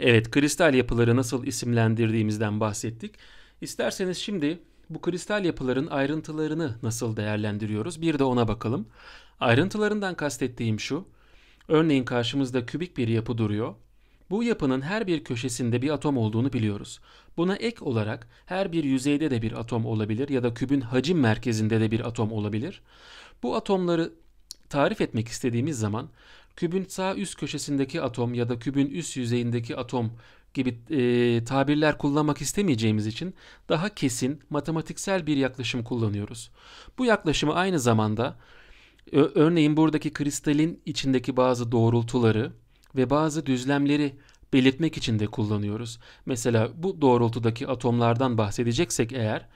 Evet, kristal yapıları nasıl isimlendirdiğimizden bahsettik. İsterseniz şimdi bu kristal yapıların ayrıntılarını nasıl değerlendiriyoruz bir de ona bakalım. Ayrıntılarından kastettiğim şu. Örneğin karşımızda kübik bir yapı duruyor. Bu yapının her bir köşesinde bir atom olduğunu biliyoruz. Buna ek olarak her bir yüzeyde de bir atom olabilir ya da kübün hacim merkezinde de bir atom olabilir. Bu atomları tarif etmek istediğimiz zaman kübün sağ üst köşesindeki atom ya da kübün üst yüzeyindeki atom gibi e, tabirler kullanmak istemeyeceğimiz için daha kesin matematiksel bir yaklaşım kullanıyoruz. Bu yaklaşımı aynı zamanda ö, örneğin buradaki kristalin içindeki bazı doğrultuları ve bazı düzlemleri belirtmek için de kullanıyoruz. Mesela bu doğrultudaki atomlardan bahsedeceksek eğer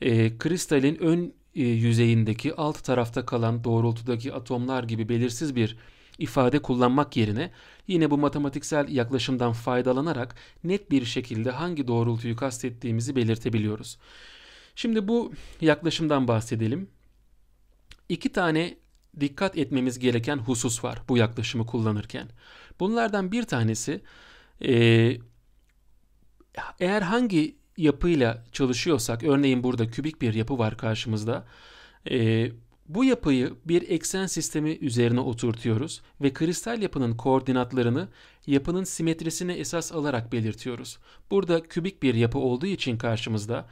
e, kristalin ön e, yüzeyindeki alt tarafta kalan doğrultudaki atomlar gibi belirsiz bir ifade kullanmak yerine yine bu matematiksel yaklaşımdan faydalanarak net bir şekilde hangi doğrultuyu kastettiğimizi belirtebiliyoruz. Şimdi bu yaklaşımdan bahsedelim. İki tane dikkat etmemiz gereken husus var bu yaklaşımı kullanırken. Bunlardan bir tanesi e, eğer hangi yapıyla çalışıyorsak örneğin burada kübik bir yapı var karşımızda. E, bu yapıyı bir eksen sistemi üzerine oturtuyoruz ve kristal yapının koordinatlarını yapının simetrisine esas alarak belirtiyoruz. Burada kübik bir yapı olduğu için karşımızda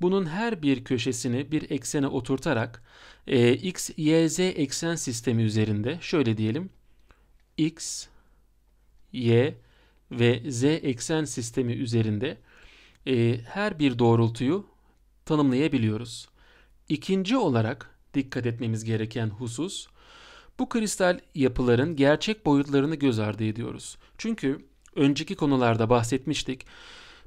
bunun her bir köşesini bir eksene oturtarak e, x, y, z eksen sistemi üzerinde şöyle diyelim x, y ve z eksen sistemi üzerinde e, her bir doğrultuyu tanımlayabiliyoruz. İkinci olarak dikkat etmemiz gereken husus bu kristal yapıların gerçek boyutlarını göz ardı ediyoruz. Çünkü önceki konularda bahsetmiştik.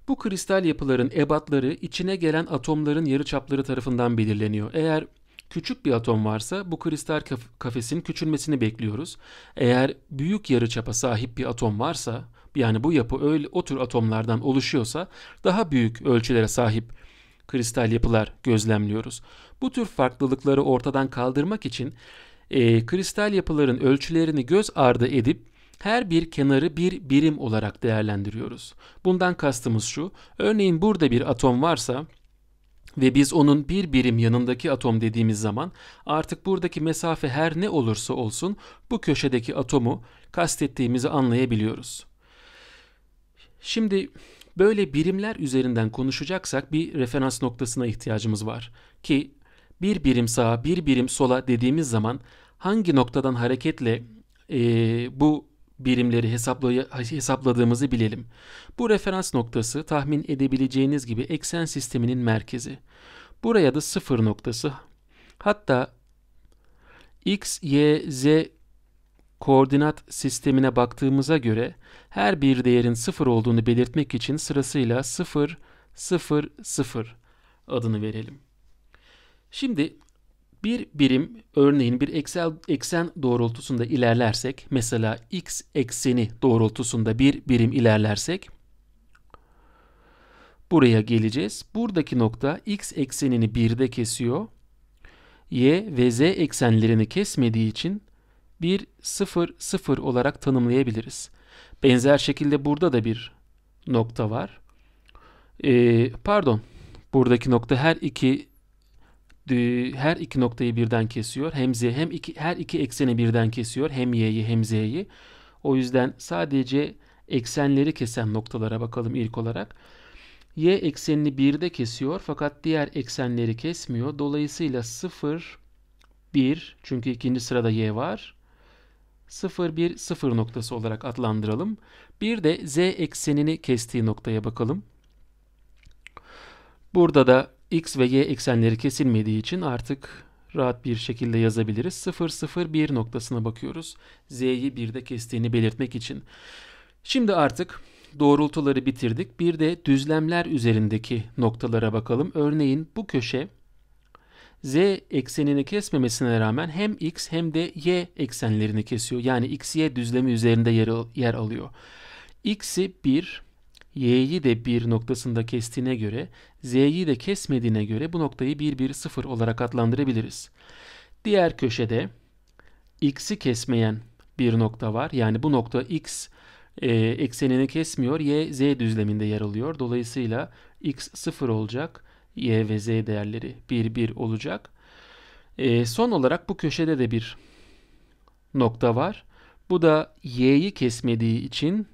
Bu kristal yapıların ebatları içine gelen atomların yarıçapları tarafından belirleniyor. Eğer küçük bir atom varsa bu kristal kafesin küçülmesini bekliyoruz. Eğer büyük yarıçapa sahip bir atom varsa yani bu yapı öyle o tür atomlardan oluşuyorsa daha büyük ölçülere sahip kristal yapılar gözlemliyoruz. Bu tür farklılıkları ortadan kaldırmak için e, kristal yapıların ölçülerini göz ardı edip her bir kenarı bir birim olarak değerlendiriyoruz. Bundan kastımız şu, örneğin burada bir atom varsa ve biz onun bir birim yanındaki atom dediğimiz zaman artık buradaki mesafe her ne olursa olsun bu köşedeki atomu kastettiğimizi anlayabiliyoruz. Şimdi Böyle birimler üzerinden konuşacaksak bir referans noktasına ihtiyacımız var ki bir birim sağa bir birim sola dediğimiz zaman hangi noktadan hareketle e, bu birimleri hesapladığımızı bilelim. Bu referans noktası tahmin edebileceğiniz gibi eksen sisteminin merkezi. Buraya da sıfır noktası. Hatta x, y, z koordinat sistemine baktığımıza göre her bir değerin sıfır olduğunu belirtmek için sırasıyla 0, 0, 0 adını verelim. Şimdi bir birim örneğin bir eksel, eksen doğrultusunda ilerlersek mesela x ekseni doğrultusunda bir birim ilerlersek buraya geleceğiz. Buradaki nokta x eksenini 1'de kesiyor. y ve z eksenlerini kesmediği için 1 0 0 olarak tanımlayabiliriz. Benzer şekilde burada da bir nokta var. Ee, pardon. Buradaki nokta her iki e, her iki noktayı birden kesiyor. Hem z hem iki, her iki ekseni birden kesiyor. Hem y'yi hem z'yi. O yüzden sadece eksenleri kesen noktalara bakalım ilk olarak. Y eksenini 1'de kesiyor fakat diğer eksenleri kesmiyor. Dolayısıyla 0, 1 çünkü ikinci sırada y var. 0, 0 noktası olarak adlandıralım. Bir de z eksenini kestiği noktaya bakalım. Burada da x ve y eksenleri kesilmediği için artık rahat bir şekilde yazabiliriz. 0, 0, 1 noktasına bakıyoruz. z'yi 1'de kestiğini belirtmek için. Şimdi artık doğrultuları bitirdik. Bir de düzlemler üzerindeki noktalara bakalım. Örneğin bu köşe z eksenini kesmemesine rağmen hem x hem de y eksenlerini kesiyor. Yani x y düzlemi üzerinde yer, yer alıyor. x'i 1, y'yi de 1 noktasında kestiğine göre z'yi de kesmediğine göre bu noktayı 1 1 0 olarak adlandırabiliriz. Diğer köşede x'i kesmeyen bir nokta var. Yani bu nokta x e, eksenini kesmiyor. Y, z düzleminde yer alıyor. Dolayısıyla x 0 olacak y ve z değerleri 1 1 olacak. E, son olarak bu köşede de bir nokta var. Bu da y'yi kesmediği için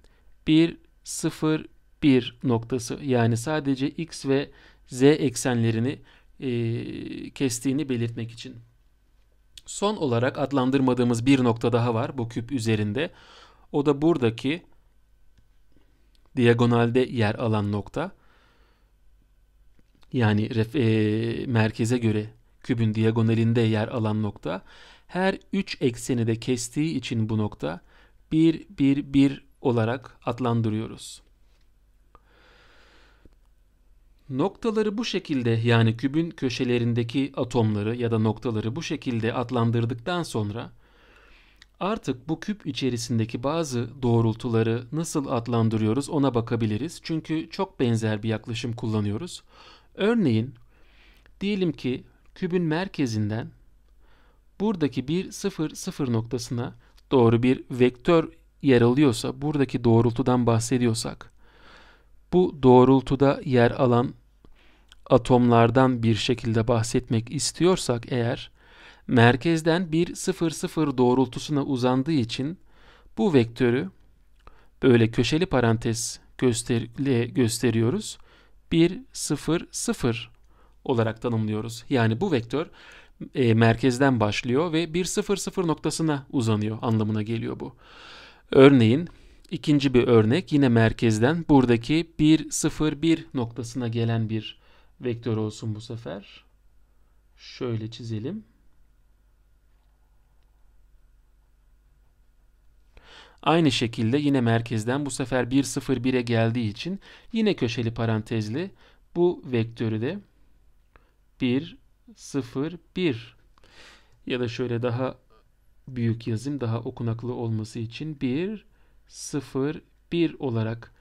1 0 1 noktası yani sadece x ve z eksenlerini e, kestiğini belirtmek için. Son olarak adlandırmadığımız bir nokta daha var bu küp üzerinde. O da buradaki diagonalde yer alan nokta yani ref, e, merkeze göre kübün diagonalinde yer alan nokta her 3 ekseni de kestiği için bu nokta 1 1 1 olarak adlandırıyoruz. Noktaları bu şekilde yani kübün köşelerindeki atomları ya da noktaları bu şekilde adlandırdıktan sonra artık bu küp içerisindeki bazı doğrultuları nasıl adlandırıyoruz ona bakabiliriz. Çünkü çok benzer bir yaklaşım kullanıyoruz. Örneğin diyelim ki kübün merkezinden buradaki bir sıfır sıfır noktasına doğru bir vektör yer alıyorsa buradaki doğrultudan bahsediyorsak bu doğrultuda yer alan atomlardan bir şekilde bahsetmek istiyorsak eğer merkezden bir sıfır sıfır doğrultusuna uzandığı için bu vektörü böyle köşeli parantez göster gösteriyoruz 1, 0, 0 olarak tanımlıyoruz. Yani bu vektör e, merkezden başlıyor ve 1, 0, 0 noktasına uzanıyor anlamına geliyor bu. Örneğin ikinci bir örnek yine merkezden buradaki 1, 0, 1 noktasına gelen bir vektör olsun bu sefer. Şöyle çizelim. Aynı şekilde yine merkezden bu sefer 1,0,1'e geldiği için yine köşeli parantezli bu vektörü de 1, 0, 1 ya da şöyle daha büyük yazayım daha okunaklı olması için 1, 0, 1 olarak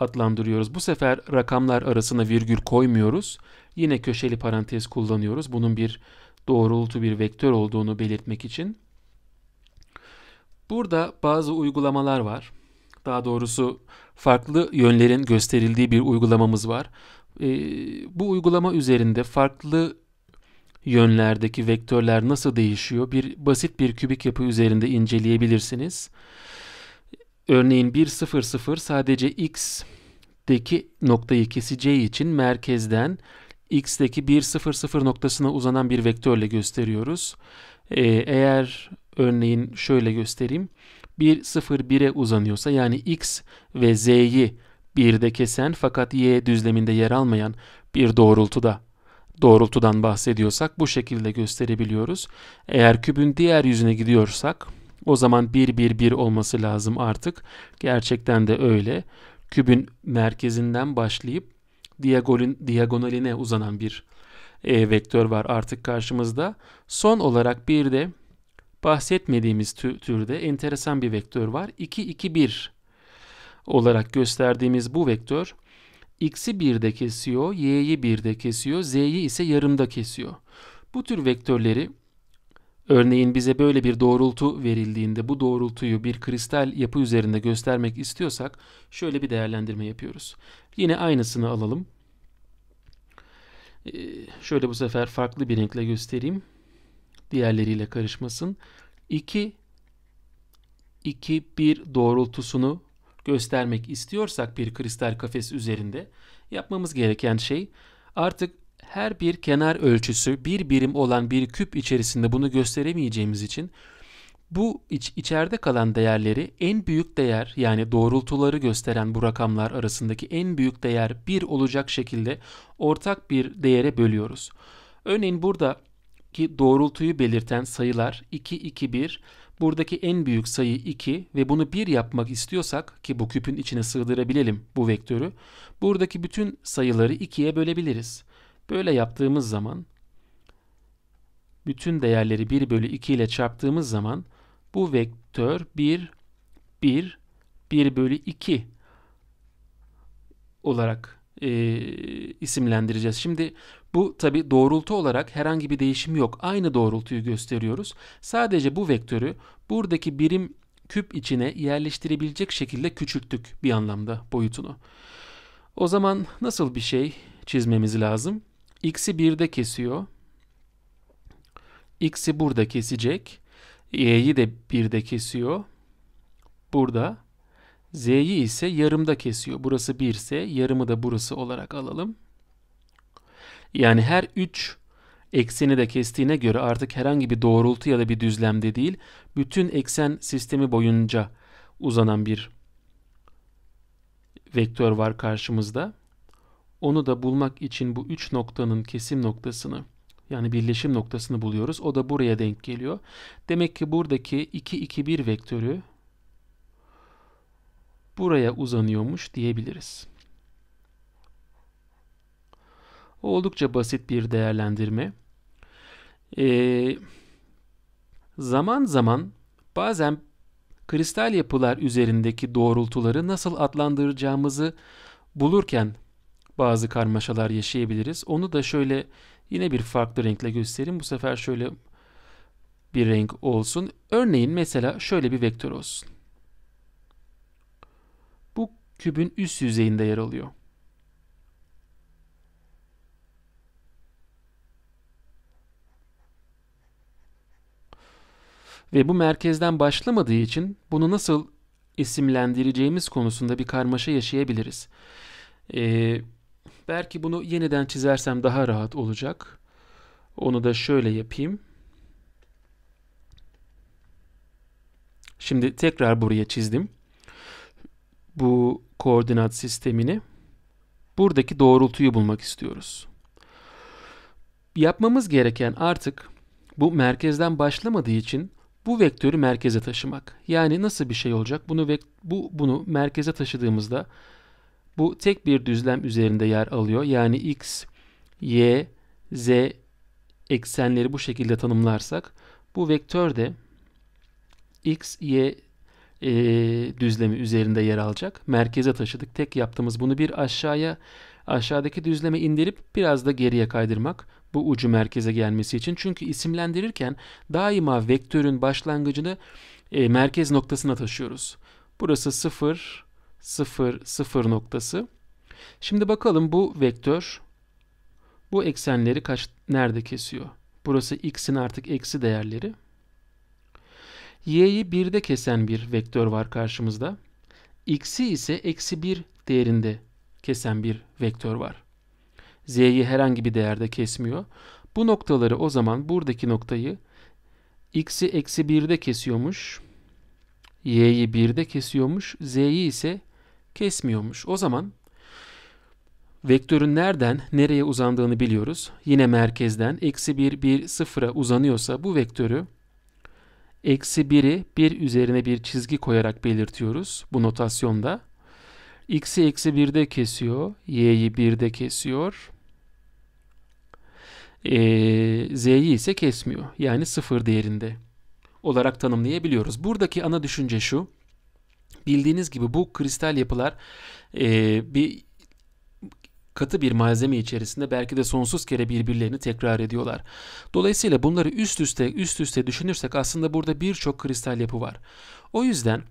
adlandırıyoruz. Bu sefer rakamlar arasına virgül koymuyoruz. Yine köşeli parantez kullanıyoruz. Bunun bir doğrultu bir vektör olduğunu belirtmek için. Burada bazı uygulamalar var. Daha doğrusu farklı yönlerin gösterildiği bir uygulamamız var. E, bu uygulama üzerinde farklı yönlerdeki vektörler nasıl değişiyor? Bir basit bir kübik yapı üzerinde inceleyebilirsiniz. Örneğin 1 0 0 sadece x'deki noktayı keseceği için merkezden x'deki 1 0 0 noktasına uzanan bir vektörle gösteriyoruz. Ee, eğer örneğin şöyle göstereyim. 1 0 1'e uzanıyorsa yani x ve z'yi 1'de kesen fakat y düzleminde yer almayan bir doğrultuda doğrultudan bahsediyorsak bu şekilde gösterebiliyoruz. Eğer kübün diğer yüzüne gidiyorsak o zaman 1 1 1 olması lazım artık. Gerçekten de öyle. Kübün merkezinden başlayıp diagonalin, diagonaline uzanan bir e, vektör var artık karşımızda. Son olarak bir de bahsetmediğimiz tü türde enteresan bir vektör var. 2, 2, 1 olarak gösterdiğimiz bu vektör x'i 1'de kesiyor, y'yi 1'de kesiyor, z'yi ise yarımda kesiyor. Bu tür vektörleri örneğin bize böyle bir doğrultu verildiğinde bu doğrultuyu bir kristal yapı üzerinde göstermek istiyorsak şöyle bir değerlendirme yapıyoruz. Yine aynısını alalım. Ee, şöyle bu sefer farklı bir renkle göstereyim diğerleriyle karışmasın. 2 2 1 doğrultusunu göstermek istiyorsak bir kristal kafes üzerinde yapmamız gereken şey artık her bir kenar ölçüsü bir birim olan bir küp içerisinde bunu gösteremeyeceğimiz için bu iç, içeride kalan değerleri en büyük değer yani doğrultuları gösteren bu rakamlar arasındaki en büyük değer bir olacak şekilde ortak bir değere bölüyoruz. Örneğin burada ki doğrultuyu belirten sayılar 2, 2, 1. Buradaki en büyük sayı 2 ve bunu 1 yapmak istiyorsak ki bu küpün içine sığdırabilelim bu vektörü. Buradaki bütün sayıları 2'ye bölebiliriz. Böyle yaptığımız zaman bütün değerleri 1 bölü 2 ile çarptığımız zaman bu vektör 1, 1, 1 bölü 2 olarak e, isimlendireceğiz. Şimdi bu tabi doğrultu olarak herhangi bir değişim yok. Aynı doğrultuyu gösteriyoruz. Sadece bu vektörü buradaki birim küp içine yerleştirebilecek şekilde küçülttük bir anlamda boyutunu. O zaman nasıl bir şey çizmemiz lazım? X'i 1'de kesiyor. X'i burada kesecek. Y'yi de 1'de kesiyor. Burada. Z'yi ise yarımda kesiyor. Burası 1 ise yarımı da burası olarak alalım. Yani her 3 ekseni de kestiğine göre artık herhangi bir doğrultu ya da bir düzlemde değil, bütün eksen sistemi boyunca uzanan bir vektör var karşımızda. Onu da bulmak için bu 3 noktanın kesim noktasını yani birleşim noktasını buluyoruz. O da buraya denk geliyor. Demek ki buradaki 2 2 1 vektörü buraya uzanıyormuş diyebiliriz. Oldukça basit bir değerlendirme. Ee, zaman zaman bazen kristal yapılar üzerindeki doğrultuları nasıl adlandıracağımızı bulurken bazı karmaşalar yaşayabiliriz. Onu da şöyle yine bir farklı renkle göstereyim. Bu sefer şöyle bir renk olsun. Örneğin mesela şöyle bir vektör olsun kübün üst yüzeyinde yer alıyor. Ve bu merkezden başlamadığı için bunu nasıl isimlendireceğimiz konusunda bir karmaşa yaşayabiliriz. Ee, belki bunu yeniden çizersem daha rahat olacak. Onu da şöyle yapayım. Şimdi tekrar buraya çizdim bu koordinat sistemini buradaki doğrultuyu bulmak istiyoruz. Yapmamız gereken artık bu merkezden başlamadığı için bu vektörü merkeze taşımak. Yani nasıl bir şey olacak? Bunu bu bunu merkeze taşıdığımızda bu tek bir düzlem üzerinde yer alıyor. Yani x, y, z eksenleri bu şekilde tanımlarsak bu vektör de x, y, e, düzlemi üzerinde yer alacak. Merkeze taşıdık. Tek yaptığımız bunu bir aşağıya aşağıdaki düzleme indirip biraz da geriye kaydırmak bu ucu merkeze gelmesi için. Çünkü isimlendirirken daima vektörün başlangıcını e, merkez noktasına taşıyoruz. Burası 0, 0, 0 noktası. Şimdi bakalım bu vektör bu eksenleri kaç nerede kesiyor? Burası x'in artık eksi değerleri y'yi 1'de kesen bir vektör var karşımızda. x'i ise eksi 1 değerinde kesen bir vektör var. z'yi herhangi bir değerde kesmiyor. Bu noktaları o zaman buradaki noktayı x'i eksi 1'de kesiyormuş. y'yi 1'de kesiyormuş. z'yi ise kesmiyormuş. O zaman vektörün nereden nereye uzandığını biliyoruz. Yine merkezden eksi 1, 1, 0'a uzanıyorsa bu vektörü eksi 1'i 1 üzerine bir çizgi koyarak belirtiyoruz bu notasyonda. X'i eksi 1'de kesiyor. Y'yi 1'de kesiyor. Ee, Z'yi ise kesmiyor. Yani 0 değerinde olarak tanımlayabiliyoruz. Buradaki ana düşünce şu. Bildiğiniz gibi bu kristal yapılar e, bir katı bir malzeme içerisinde belki de sonsuz kere birbirlerini tekrar ediyorlar. Dolayısıyla bunları üst üste üst üste düşünürsek aslında burada birçok kristal yapı var. O yüzden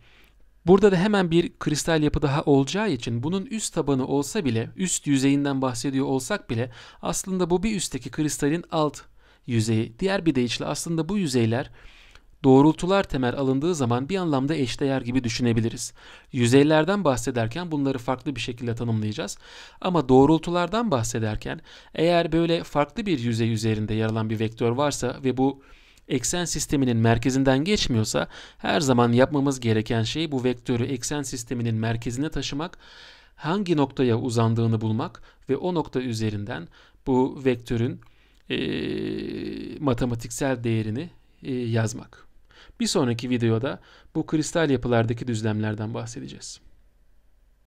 Burada da hemen bir kristal yapı daha olacağı için bunun üst tabanı olsa bile, üst yüzeyinden bahsediyor olsak bile aslında bu bir üstteki kristalin alt yüzeyi. Diğer bir deyişle aslında bu yüzeyler doğrultular temel alındığı zaman bir anlamda eşdeğer gibi düşünebiliriz. Yüzeylerden bahsederken bunları farklı bir şekilde tanımlayacağız. Ama doğrultulardan bahsederken eğer böyle farklı bir yüzey üzerinde yer alan bir vektör varsa ve bu eksen sisteminin merkezinden geçmiyorsa her zaman yapmamız gereken şey bu vektörü eksen sisteminin merkezine taşımak, hangi noktaya uzandığını bulmak ve o nokta üzerinden bu vektörün e, matematiksel değerini e, yazmak. Bir sonraki videoda bu kristal yapılardaki düzlemlerden bahsedeceğiz.